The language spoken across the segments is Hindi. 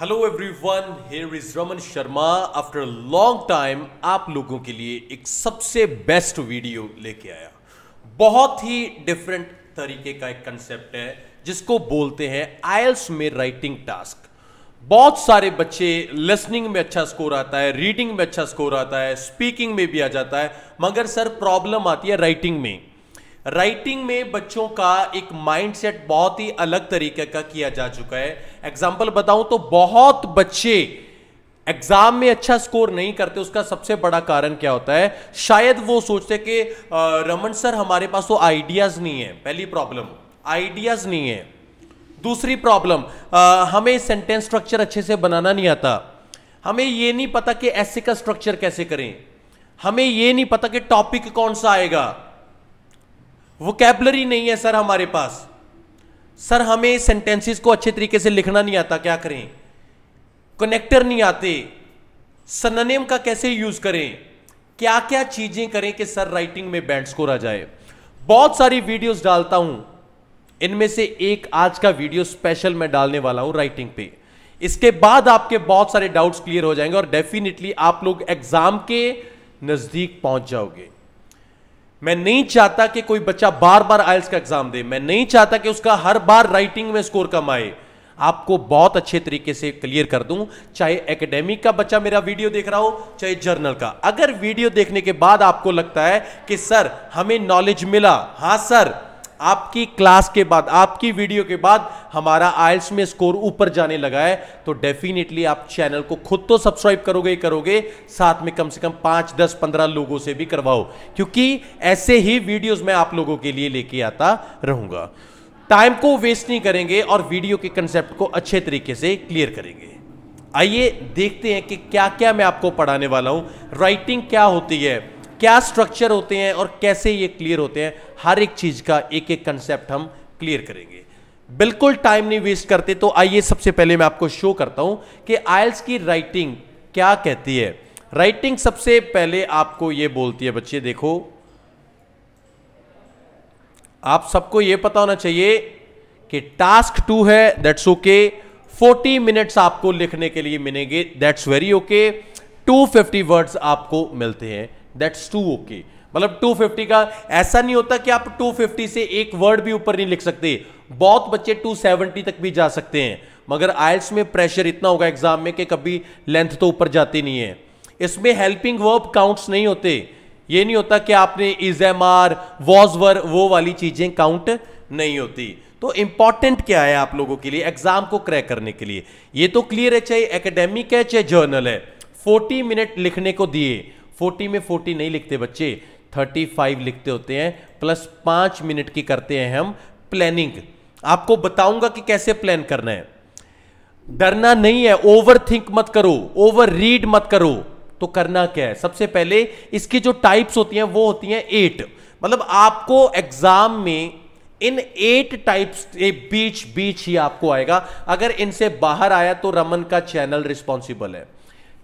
hello everyone here is Raman Sharma after long time आप लोगों के लिए एक सबसे बेस्ट वीडियो लेके आया बहुत ही डिफरेंट तरीके का एक कंसेप्ट है जिसको बोलते हैं आयल्स में राइटिंग टास्क बहुत सारे बच्चे लिसनिंग में अच्छा स्कोर आता है रीडिंग में अच्छा स्कोर आता है स्पीकिंग में भी आ जाता है मगर सर प्रॉब्लम आती है राइटिंग में राइटिंग में बच्चों का एक माइंडसेट बहुत ही अलग तरीके का किया जा चुका है एग्जाम्पल बताऊं तो बहुत बच्चे एग्जाम में अच्छा स्कोर नहीं करते उसका सबसे बड़ा कारण क्या होता है शायद वो सोचते कि रमन सर हमारे पास तो आइडियाज नहीं है पहली प्रॉब्लम आइडियाज नहीं है दूसरी प्रॉब्लम हमें सेंटेंस स्ट्रक्चर अच्छे से बनाना नहीं आता हमें ये नहीं पता कि ऐसे का स्ट्रक्चर कैसे करें हमें ये नहीं पता कि टॉपिक कौन सा आएगा वोकेबलरी नहीं है सर हमारे पास सर हमें सेंटेंसेस को अच्छे तरीके से लिखना नहीं आता क्या करें कनेक्टर नहीं आते सननेम का कैसे यूज करें क्या क्या चीजें करें कि सर राइटिंग में बैंड स्कोर आ जाए बहुत सारी वीडियोस डालता हूं इनमें से एक आज का वीडियो स्पेशल मैं डालने वाला हूं राइटिंग पे इसके बाद आपके बहुत सारे डाउट्स क्लियर हो जाएंगे और डेफिनेटली आप लोग एग्जाम के नजदीक पहुंच जाओगे मैं नहीं चाहता कि कोई बच्चा बार बार आयल्स का एग्जाम दे मैं नहीं चाहता कि उसका हर बार राइटिंग में स्कोर कम आए आपको बहुत अच्छे तरीके से क्लियर कर दूं चाहे एकेडमिक का बच्चा मेरा वीडियो देख रहा हो चाहे जर्नल का अगर वीडियो देखने के बाद आपको लगता है कि सर हमें नॉलेज मिला हाँ सर आपकी क्लास के बाद आपकी वीडियो के बाद हमारा आयल्स में स्कोर ऊपर जाने लगा है तो डेफिनेटली आप चैनल को खुद तो सब्सक्राइब करोगे ही करोगे साथ में कम से कम पांच दस पंद्रह लोगों से भी करवाओ क्योंकि ऐसे ही वीडियोस मैं आप लोगों के लिए लेके आता रहूंगा टाइम को वेस्ट नहीं करेंगे और वीडियो के कंसेप्ट को अच्छे तरीके से क्लियर करेंगे आइए देखते हैं कि क्या क्या मैं आपको पढ़ाने वाला हूं राइटिंग क्या होती है क्या स्ट्रक्चर होते हैं और कैसे ये क्लियर होते हैं हर एक चीज का एक एक कंसेप्ट हम क्लियर करेंगे बिल्कुल टाइम नहीं वेस्ट करते तो आइए सबसे पहले मैं आपको शो करता हूं कि आयल्स की राइटिंग क्या कहती है राइटिंग सबसे पहले आपको यह बोलती है बच्चे देखो आप सबको यह पता होना चाहिए कि टास्क टू है दैट्स ओके फोर्टी मिनट्स आपको लिखने के लिए मिलेंगे that's very okay two fifty words आपको मिलते हैं दैट्स टू ओके मतलब 250 का ऐसा नहीं होता कि आप 250 से एक वर्ड भी ऊपर नहीं लिख सकते बहुत बच्चे 270 तक भी जा सकते हैं मगर आयल्स में प्रेशर इतना होगा एग्जाम में कि कभी लेंथ तो ऊपर जाती नहीं है इसमें हेल्पिंग वर्ब काउंट्स नहीं होते ये नहीं होता कि आपने is am are was were वो वाली चीजें काउंट नहीं होती तो इंपॉर्टेंट क्या है आप लोगों के लिए एग्जाम को क्रैक करने के लिए ये तो क्लियर है चाहे एकेडेमिक है चाहे जर्नल है 40 मिनट लिखने को दिए 40 में 40 नहीं लिखते बच्चे 35 लिखते होते हैं प्लस पांच मिनट की करते हैं हम प्लानिंग आपको बताऊंगा कि कैसे प्लान करना है डरना नहीं है ओवर थिंक मत करो ओवर रीड मत करो तो करना क्या है सबसे पहले इसकी जो टाइप्स होती हैं वो होती हैं एट मतलब आपको एग्जाम में इन एट टाइप्स के बीच बीच ही आपको आएगा अगर इनसे बाहर आया तो रमन का चैनल रिस्पॉन्सिबल है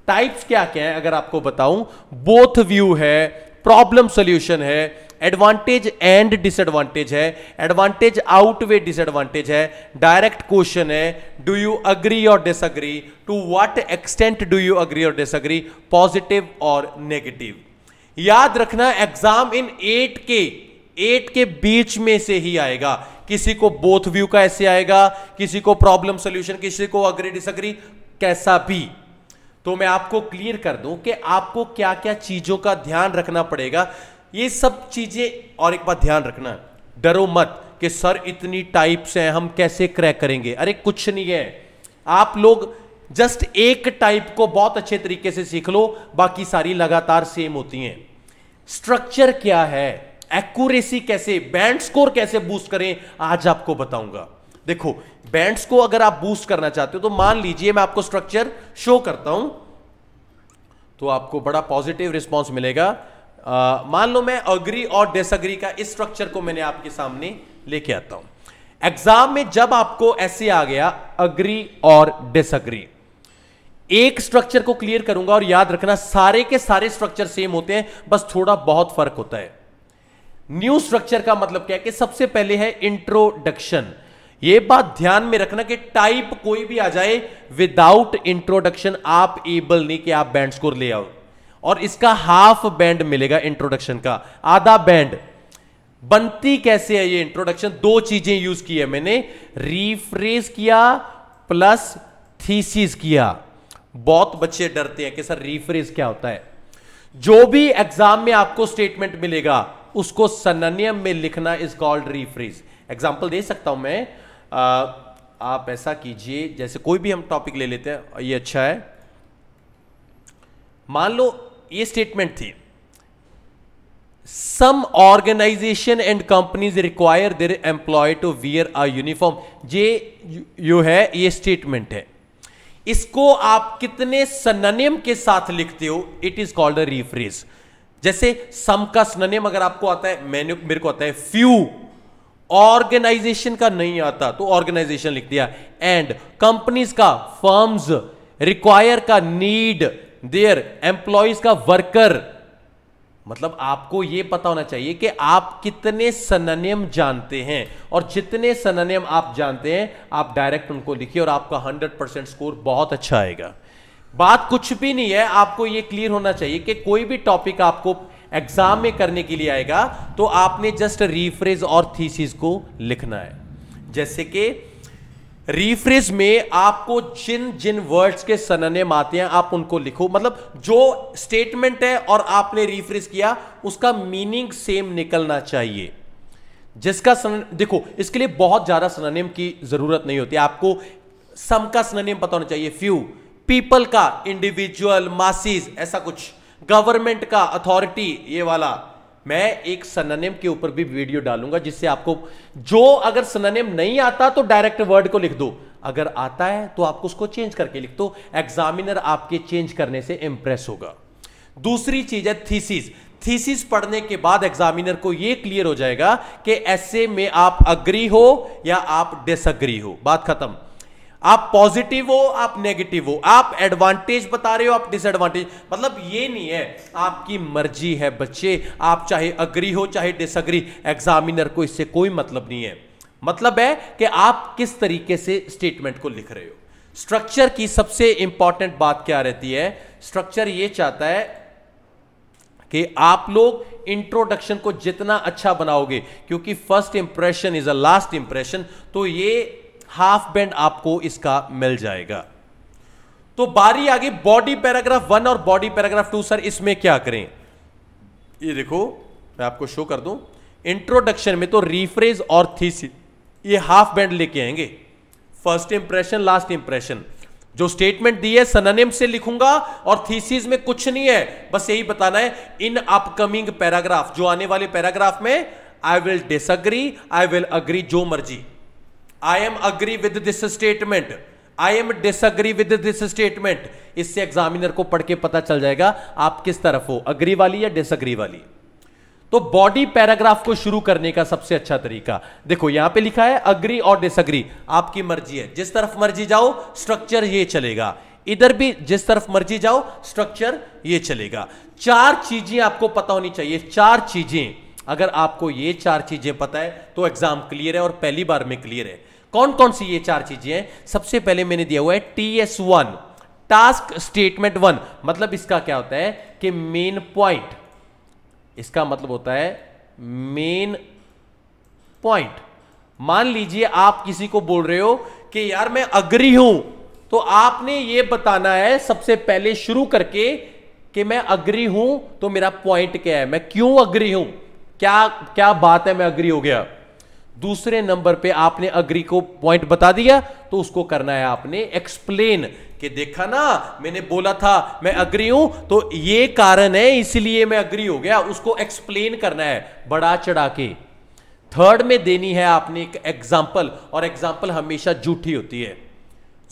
टाइप्स क्या क्या है अगर आपको बताऊं बोथ व्यू है प्रॉब्लम सोल्यूशन है एडवांटेज एंड डिसएडवांटेज है एडवांटेज आउट वे डिसएडवांटेज है डायरेक्ट क्वेश्चन है डू यू अग्री और disagree to what extent do you agree और डिसअग्री पॉजिटिव और नेगेटिव याद रखना एग्जाम इन एट के एट के बीच में से ही आएगा किसी को बोथ व्यू का ऐसे आएगा किसी को प्रॉब्लम सोल्यूशन किसी को अग्री डिसअग्री कैसा भी तो मैं आपको क्लियर कर दूं कि आपको क्या क्या चीजों का ध्यान रखना पड़ेगा ये सब चीजें और एक बार ध्यान रखना डरो मत कि सर इतनी टाइप्स हैं हम कैसे क्रैक करेंगे अरे कुछ नहीं है आप लोग जस्ट एक टाइप को बहुत अच्छे तरीके से सीख लो बाकी सारी लगातार सेम होती हैं स्ट्रक्चर क्या है एक्यूरेसी कैसे बैंड स्कोर कैसे बूस्ट करें आज आपको बताऊंगा देखो बैंड्स को अगर आप बूस्ट करना चाहते हो तो मान लीजिए मैं आपको स्ट्रक्चर शो करता हूं तो आपको बड़ा पॉजिटिव रिस्पॉन्स मिलेगा मान लो मैं अग्री और डिसअग्री का इस स्ट्रक्चर को मैंने आपके सामने लेके आता हूं एग्जाम में जब आपको ऐसे आ गया अग्री और डिसअग्री एक स्ट्रक्चर को क्लियर करूंगा और याद रखना सारे के सारे स्ट्रक्चर सेम होते हैं बस थोड़ा बहुत फर्क होता है न्यू स्ट्रक्चर का मतलब क्या है कि सबसे पहले है इंट्रोडक्शन ये बात ध्यान में रखना कि टाइप कोई भी आ जाए विदाउट इंट्रोडक्शन आप एबल नहीं कि आप बैंड स्कोर ले आओ और इसका हाफ बैंड मिलेगा इंट्रोडक्शन का आधा बैंड बनती कैसे है ये इंट्रोडक्शन दो चीजें यूज की है मैंने रिफ्रेज किया प्लस थीसिस किया बहुत बच्चे डरते हैं कि सर रिफ्रेज क्या होता है जो भी एग्जाम में आपको स्टेटमेंट मिलेगा उसको सननियम में लिखना इज कॉल्ड रिफ्रेज एग्जाम्पल दे सकता हूं मैं आप ऐसा कीजिए जैसे कोई भी हम टॉपिक ले लेते हैं ये अच्छा है मान लो ये स्टेटमेंट थी some organisation and companies require their employ to wear a uniform ये यो है ये स्टेटमेंट है इसको आप कितने सननियम के साथ लिखते हो it is called a rephrase जैसे सम का सननियम अगर आपको आता है मैंने मेरे को आता है फ्यू ऑर्गेनाइजेशन का नहीं आता तो ऑर्गेनाइजेशन लिख दिया एंड कंपनीज का फर्म्स रिक्वायर का नीड देयर एम्प्लॉयज का वर्कर मतलब आपको यह पता होना चाहिए कि आप कितने सननियम जानते हैं और जितने सननियम आप जानते हैं आप डायरेक्ट उनको लिखिए और आपका 100 परसेंट स्कोर बहुत अच्छा आएगा बात कुछ भी नहीं है आपको यह क्लियर होना चाहिए कि कोई भी टॉपिक आपको एग्जाम में करने के लिए आएगा तो आपने जस्ट रिफ्रेज और थीसिस को लिखना है जैसे कि रिफ्रेज में आपको जिन जिन वर्ड्स के सनने आते हैं आप उनको लिखो मतलब जो स्टेटमेंट है और आपने रिफ्रेज किया उसका मीनिंग सेम निकलना चाहिए जिसका सन देखो इसके लिए बहुत ज्यादा सननेम की जरूरत नहीं होती आपको सम का सननेम पता होना चाहिए फ्यू पीपल का इंडिविजुअल मासीज ऐसा कुछ गवर्नमेंट का अथॉरिटी ये वाला मैं एक सननेम के ऊपर भी वीडियो डालूंगा जिससे आपको जो अगर सननेम नहीं आता तो डायरेक्ट वर्ड को लिख दो अगर आता है तो आपको उसको चेंज करके लिख दो एग्जामिनर आपके चेंज करने से इंप्रेस होगा दूसरी चीज है थीसीज थीसिस पढ़ने के बाद एग्जामिनर को यह क्लियर हो जाएगा कि ऐसे में आप अग्री हो या आप डिसअग्री हो बात खत्म आप पॉजिटिव हो आप नेगेटिव हो आप एडवांटेज बता रहे हो आप डिसएडवांटेज मतलब ये नहीं है आपकी मर्जी है बच्चे आप चाहे अग्री हो चाहे डिसअग्री एग्जामिनर को इससे कोई मतलब नहीं है मतलब है कि आप किस तरीके से स्टेटमेंट को लिख रहे हो स्ट्रक्चर की सबसे इंपॉर्टेंट बात क्या रहती है स्ट्रक्चर ये चाहता है कि आप लोग इंट्रोडक्शन को जितना अच्छा बनाओगे क्योंकि first impression is a last impression तो ये हाफ बैंड आपको इसका मिल जाएगा तो बारी आ गई बॉडी पैराग्राफ वन और बॉडी पैराग्राफ टू सर इसमें क्या करें ये देखो मैं आपको शो कर दूं इंट्रोडक्शन में तो रिफ्रेज और थीसिस ये हाफ बैंड लेके आएंगे फर्स्ट इंप्रेशन लास्ट इंप्रेशन जो स्टेटमेंट दी है सननेम से लिखूंगा और थीसिस में कुछ नहीं है बस यही बताना है इन अपकमिंग पैराग्राफ जो आने वाले पैराग्राफ में I will disagree I will agree जो मर्जी I am agree with this statement I am disagree with this statement इससे एग्जामिनर को पढ़ के पता चल जाएगा आप किस तरफ हो अग्री वाली या डिसअग्री वाली तो बॉडी पैराग्राफ को शुरू करने का सबसे अच्छा तरीका देखो यहां पे लिखा है अग्री और डिसअग्री आपकी मर्जी है जिस तरफ मर्जी जाओ स्ट्रक्चर ये चलेगा इधर भी जिस तरफ मर्जी जाओ स्ट्रक्चर ये चलेगा चार चीजें आपको पता होनी चाहिए चार चीजें अगर आपको ये चार चीजें पता है तो एग्जाम क्लियर है और पहली बार में क्लियर है कौन कौन सी ये चार चीजें हैं सबसे पहले मैंने दिया हुआ है T S one task statement one मतलब इसका क्या होता है कि मेन पॉइंट इसका मतलब होता है मेन पॉइंट मान लीजिए आप किसी को बोल रहे हो कि यार मैं अग्री हूं तो आपने ये बताना है सबसे पहले शुरू करके कि मैं अग्री हूं तो मेरा पॉइंट क्या है मैं क्यों अग्री हूं क्या क्या बात है मैं अग्री हो गया दूसरे नंबर पे आपने अग्री को पॉइंट बता दिया तो उसको करना है आपने एक्सप्लेन कि देखा ना मैंने बोला था मैं अग्री हूं तो ये कारण है इसलिए मैं अग्री हो गया उसको एक्सप्लेन करना है बड़ा चढ़ा के थर्ड में देनी है आपने एक एग्जाम्पल और एग्जाम्पल हमेशा झूठी होती है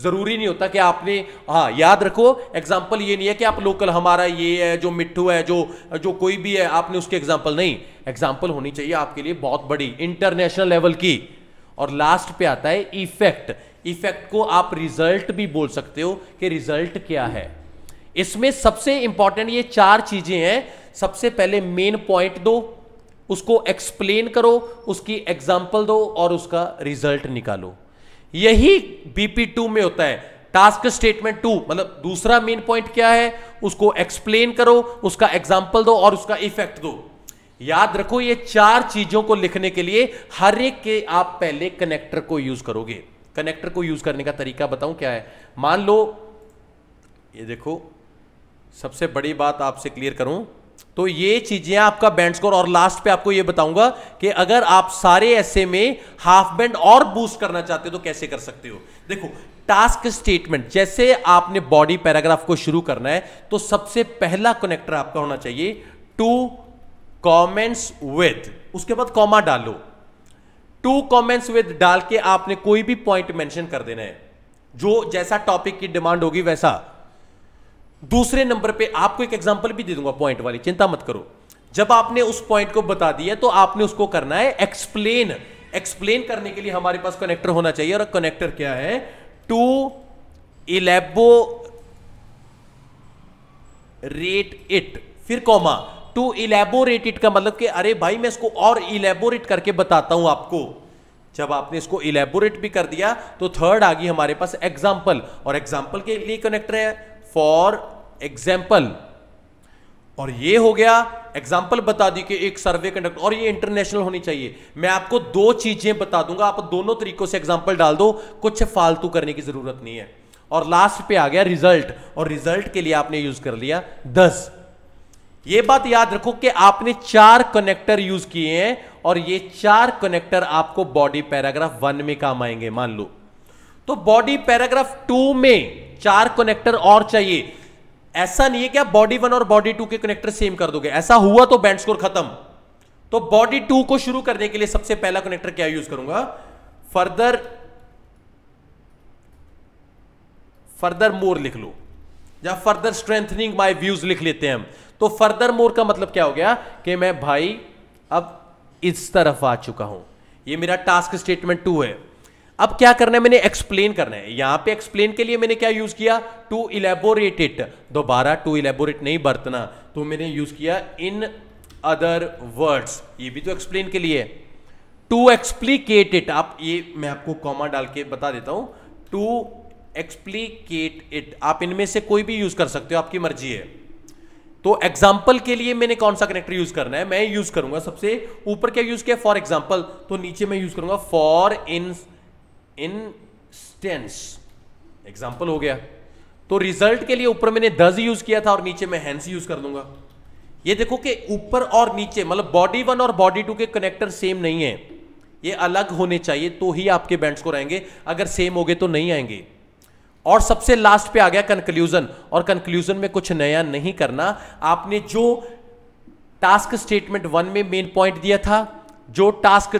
जरूरी नहीं होता कि आपने हाँ याद रखो एग्जाम्पल ये नहीं है कि आप लोकल हमारा ये है जो मिट्टू है जो जो कोई भी है आपने उसके एग्जाम्पल नहीं एग्जाम्पल होनी चाहिए आपके लिए बहुत बड़ी इंटरनेशनल लेवल की और लास्ट पे आता है इफेक्ट इफेक्ट को आप रिजल्ट भी बोल सकते हो कि रिजल्ट क्या है इसमें सबसे इंपॉर्टेंट ये चार चीजें हैं सबसे पहले मेन पॉइंट दो उसको एक्सप्लेन करो उसकी एग्जाम्पल दो और उसका रिजल्ट निकालो यही बीपी टू में होता है टास्क स्टेटमेंट टू मतलब दूसरा मेन पॉइंट क्या है उसको एक्सप्लेन करो उसका एग्जाम्पल दो और उसका इफेक्ट दो याद रखो ये चार चीजों को लिखने के लिए हर एक के आप पहले कनेक्टर को यूज करोगे कनेक्टर को यूज करने का तरीका बताऊं क्या है मान लो ये देखो सबसे बड़ी बात आपसे क्लियर करूं तो ये चीज़ें आपका बैंड स्कोर और लास्ट पे आपको ये बताऊंगा कि अगर आप सारे ऐसे में हाफ बैंड और बूस्ट करना चाहते हो तो कैसे कर सकते हो देखो टास्क स्टेटमेंट जैसे आपने बॉडी पैराग्राफ को शुरू करना है तो सबसे पहला कनेक्टर आपका होना चाहिए टू कॉमेंट्स विद उसके बाद कॉमा डालो टू कॉमेंट्स विद डाल के आपने कोई भी पॉइंट मेंशन कर देना है जो जैसा टॉपिक की डिमांड होगी वैसा दूसरे नंबर पे आपको एक एग्जांपल भी दे दूंगा पॉइंट वाली चिंता मत करो जब आपने उस पॉइंट को बता दिया तो आपने उसको करना है एक्सप्लेन एक्सप्लेन करने के लिए हमारे पास कनेक्टर होना चाहिए और कनेक्टर क्या है टू इलेबो रेट इट फिर कॉमा टू इलेबोरेट इट का मतलब कि अरे भाई मैं इसको और इलेबोरेट करके बताता हूं आपको जब आपने इसको इलेबोरेट भी कर दिया तो थर्ड आ गई हमारे पास एग्जाम्पल और एग्जाम्पल के लिए कनेक्टर है फॉर एग्जाम्पल और ये हो गया एग्जाम्पल बता दी कि एक सर्वे कंडक्ट और ये इंटरनेशनल होनी चाहिए मैं आपको दो चीजें बता दूंगा आप दोनों तरीकों से एग्जाम्पल डाल दो कुछ फालतू करने की जरूरत नहीं है और लास्ट पे आ गया रिजल्ट और रिजल्ट के लिए आपने यूज कर लिया दस ये बात याद रखो कि आपने चार कनेक्टर यूज किए हैं और ये चार कनेक्टर आपको बॉडी पैराग्राफ वन में काम आएंगे मान लो तो बॉडी पैराग्राफ टू में चार कनेक्टर और चाहिए ऐसा नहीं है कि आप बॉडी वन और बॉडी टू के कनेक्टर सेम कर दोगे ऐसा हुआ तो बैंड स्कोर खत्म तो बॉडी टू को शुरू करने के लिए सबसे पहला कनेक्टर क्या यूज करूंगा फर्दर फर्दर मोर लिख लो या फर्दर स्ट्रेंथनिंग माय व्यूज लिख लेते हैं हम तो फर्दर मोर का मतलब क्या हो गया कि मैं भाई अब इस तरफ आ चुका हूं ये मेरा टास्क स्टेटमेंट टू है अब क्या करना है मैंने एक्सप्लेन करना है यहां पे एक्सप्लेन के लिए मैंने क्या यूज किया टू इलेबोरेट इट दोबारा टू इलेबोरेट नहीं बरतना तो मैंने यूज किया इन अदर वर्ड्स ये भी तो एक्सप्लेन के लिए टू एक्सप्लीकेट इट आप ये मैं आपको कॉमा डाल के बता देता हूं टू एक्सप्लीकेट इट आप इनमें से कोई भी यूज कर सकते हो आपकी मर्जी है तो एग्जाम्पल के लिए मैंने कौन सा कनेक्टर यूज करना है मैं यूज करूंगा सबसे ऊपर क्या यूज किया फॉर एग्जाम्पल तो नीचे मैं यूज करूंगा फॉर इन इंस्टेंस एग्जाम्पल हो गया तो रिजल्ट के लिए ऊपर मैंने दस यूज किया था और नीचे मैं हैंस यूज कर दूंगा ये देखो कि ऊपर और नीचे मतलब बॉडी वन और बॉडी टू के कनेक्टर सेम नहीं है ये अलग होने चाहिए तो ही आपके बैंड्स को रहेंगे अगर सेम हो गए तो नहीं आएंगे और सबसे लास्ट पे आ गया कंक्लूजन और कंक्लूजन में कुछ नया नहीं करना आपने जो टास्क स्टेटमेंट वन में मेन पॉइंट दिया था जो टास्क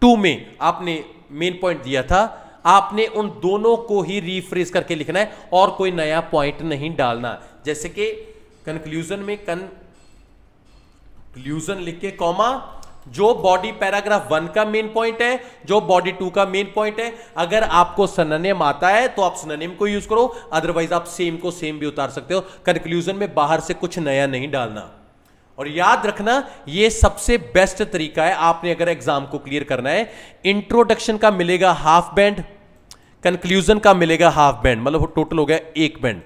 टू में आपने मेन पॉइंट दिया था आपने उन दोनों को ही रिफ्रेस करके लिखना है और कोई नया पॉइंट नहीं डालना जैसे कि कंक्लूजन में कंक्लूजन लिख के कॉमा जो बॉडी पैराग्राफ वन का मेन पॉइंट है जो बॉडी टू का मेन पॉइंट है अगर आपको सननेम आता है तो आप सननेम को यूज करो अदरवाइज आप सेम को सेम भी उतार सकते हो कंक्लूजन में बाहर से कुछ नया नहीं डालना और याद रखना ये सबसे बेस्ट तरीका है आपने अगर एग्जाम को क्लियर करना है इंट्रोडक्शन का मिलेगा हाफ बैंड कंक्लूजन का मिलेगा हाफ बैंड मतलब टोटल हो गया एक बैंड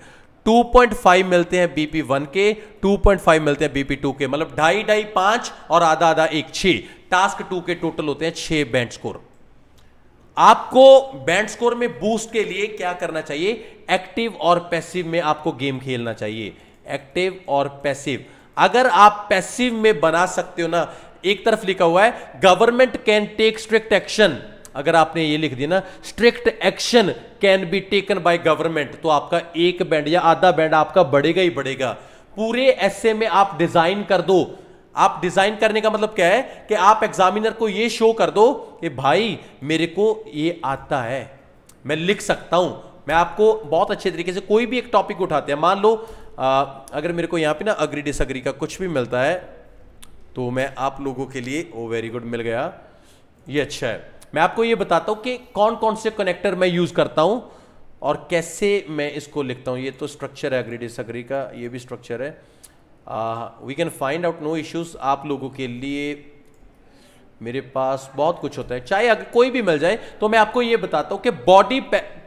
2.5 मिलते हैं बीपी वन के 2.5 मिलते हैं बीपी टू के मतलब ढाई ढाई पांच और आधा आधा एक छे टास्क टू के टोटल होते हैं छह बैंड स्कोर आपको बैंड स्कोर में बूस्ट के लिए क्या करना चाहिए एक्टिव और पैसिव में आपको गेम खेलना चाहिए एक्टिव और पैसिव अगर आप पैसिव में बना सकते हो ना एक तरफ लिखा हुआ है government can take strict action अगर आपने ये लिख दिया ना strict action can be taken by government तो आपका एक बैंड या आधा बैंड आपका बढ़ेगा ही बढ़ेगा पूरे ऐसे में आप डिजाइन कर दो आप डिजाइन करने का मतलब क्या है कि आप एग्जामिनर को ये शो कर दो कि भाई मेरे को ये आता है मैं लिख सकता हूं मैं आपको बहुत अच्छे तरीके से कोई भी एक टॉपिक उठाते हैं मान लो आ, अगर मेरे को यहाँ पे ना अग्री डिसअग्री का कुछ भी मिलता है तो मैं आप लोगों के लिए ओ वेरी गुड मिल गया ये अच्छा है मैं आपको ये बताता हूँ कि कौन कौन से कनेक्टर मैं यूज़ करता हूँ और कैसे मैं इसको लिखता हूँ ये तो स्ट्रक्चर है अग्री डिसअग्री का ये भी स्ट्रक्चर है we can find out no issues आप लोगों के लिए मेरे पास बहुत कुछ होता है चाहे अगर कोई भी मिल जाए तो मैं आपको ये बताता हूँ कि बॉडी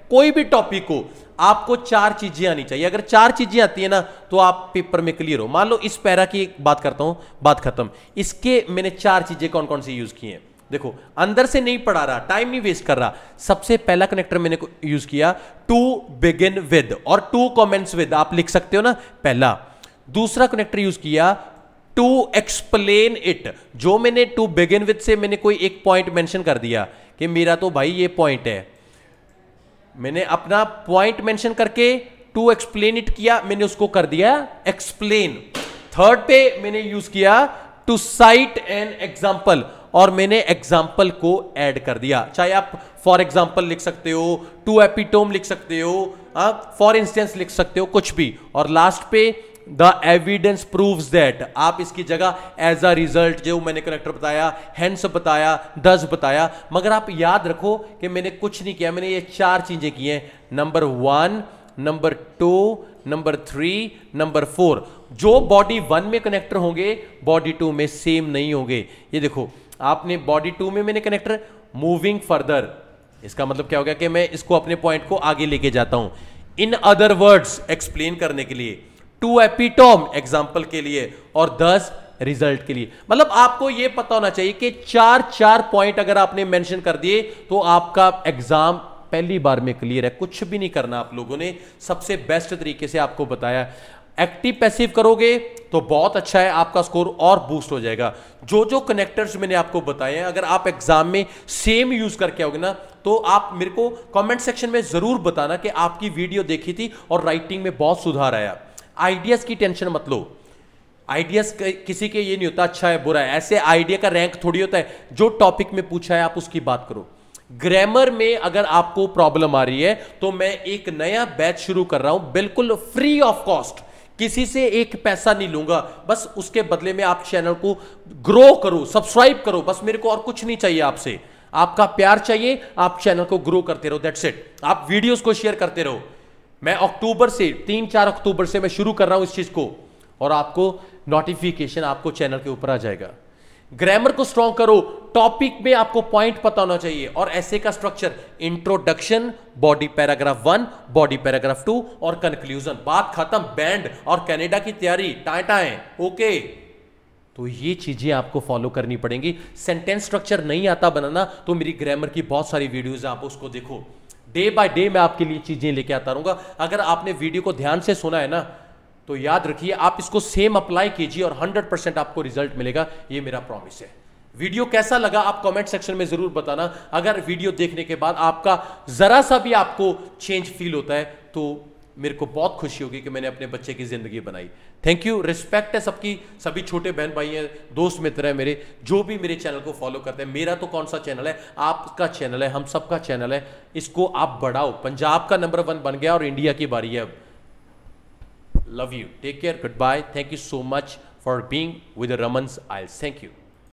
कोई भी टॉपिक को आपको चार चीजें आनी चाहिए अगर चार चीजें आती है ना तो आप पेपर में क्लियर हो मान लो इस पैरा की बात करता हूं बात खत्म इसके मैंने चार चीजें कौन कौन सी यूज की हैं देखो अंदर से नहीं पढ़ा रहा टाइम नहीं वेस्ट कर रहा सबसे पहला कनेक्टर मैंने यूज किया टू बिगिन विद और टू कॉमेंट्स विद आप लिख सकते हो ना पहला दूसरा कनेक्टर यूज किया टू एक्सप्लेन इट जो मैंने टू बिगिन विद से मैंने कोई एक पॉइंट मेंशन कर दिया कि मेरा तो भाई ये पॉइंट है मैंने अपना पॉइंट मेंशन करके टू एक्सप्लेन इट किया मैंने उसको कर दिया एक्सप्लेन थर्ड पे मैंने यूज किया टू साइट एन एग्जाम्पल और मैंने एग्जाम्पल को ऐड कर दिया चाहे आप फॉर एग्जाम्पल लिख सकते हो टू एपिटोम लिख सकते हो आप फॉर इंस्टेंस लिख सकते हो कुछ भी और लास्ट पे द एविडेंस प्रूव दैट आप इसकी जगह एज अ रिजल्ट जो मैंने कनेक्टर बताया हैंस बताया दस बताया मगर आप याद रखो कि मैंने कुछ नहीं किया मैंने ये चार चीजें की हैं number one number two number three number four जो बॉडी वन में कनेक्टर होंगे बॉडी टू में सेम नहीं होंगे ये देखो आपने बॉडी टू में मैंने कनेक्टर मूविंग फर्दर इसका मतलब क्या हो गया कि मैं इसको अपने पॉइंट को आगे लेके जाता हूं इन अदर वर्ड्स एक्सप्लेन करने के लिए टू एपिटोम एग्जाम्पल के लिए और दस रिजल्ट के लिए मतलब आपको यह पता होना चाहिए कि चार चार पॉइंट अगर आपने मेंशन कर दिए तो आपका एग्जाम पहली बार में क्लियर है कुछ भी नहीं करना आप लोगों ने सबसे बेस्ट तरीके से आपको बताया एक्टिव पैसिव करोगे तो बहुत अच्छा है आपका स्कोर और बूस्ट हो जाएगा जो जो कनेक्टर्स मैंने आपको बताए हैं अगर आप एग्जाम में सेम यूज करके आओगे ना तो आप मेरे को कमेंट सेक्शन में जरूर बताना कि आपकी वीडियो देखी थी और राइटिंग में बहुत सुधार आया आइडियाज की टेंशन मत लो आइडियाज किसी के ये नहीं होता अच्छा है बुरा है ऐसे आइडिया का रैंक थोड़ी होता है जो टॉपिक में पूछा है आप उसकी बात करो ग्रामर में अगर आपको प्रॉब्लम आ रही है तो मैं एक नया बैच शुरू कर रहा हूं बिल्कुल फ्री ऑफ कॉस्ट किसी से एक पैसा नहीं लूंगा बस उसके बदले में आप चैनल को ग्रो करो सब्सक्राइब करो बस मेरे को और कुछ नहीं चाहिए आपसे आपका प्यार चाहिए आप चैनल को ग्रो करते रहो दैट्स इट आप वीडियोस को शेयर करते रहो मैं अक्टूबर से तीन चार अक्टूबर से मैं शुरू कर रहा हूं इस चीज को और आपको नोटिफिकेशन आपको चैनल के ऊपर आ जाएगा ग्रामर को स्ट्रॉन्ग करो टॉपिक में आपको पॉइंट पता होना चाहिए और ऐसे का structure introduction body paragraph one body paragraph two और कंक्लूजन बात खत्म बैंड और कनाडा की तैयारी टाए ओके तो ये चीजें आपको फॉलो करनी पड़ेंगी सेंटेंस स्ट्रक्चर नहीं आता बनाना तो मेरी ग्रामर की बहुत सारी वीडियोज आप उसको देखो डे बाय डे मैं आपके लिए चीज़ें लेके आता रहूंगा अगर आपने वीडियो को ध्यान से सुना है ना तो याद रखिए आप इसको सेम अप्लाई कीजिए और 100 परसेंट आपको रिजल्ट मिलेगा ये मेरा प्रॉमिस है वीडियो कैसा लगा आप कमेंट सेक्शन में जरूर बताना अगर वीडियो देखने के बाद आपका जरा सा भी आपको चेंज फील होता है तो मेरे को बहुत खुशी होगी कि मैंने अपने बच्चे की ज़िंदगी बनाई थैंक यू रिस्पेक्ट है सबकी सभी छोटे बहन भाई हैं दोस्त मित्र हैं मेरे जो भी मेरे चैनल को फॉलो करते हैं मेरा तो कौन सा चैनल है आपका चैनल है हम सबका चैनल है इसको आप बढ़ाओ पंजाब का नंबर वन बन गया और इंडिया की बारी है अब love you take care goodbye thank you so much for being with Raman IELTS thank you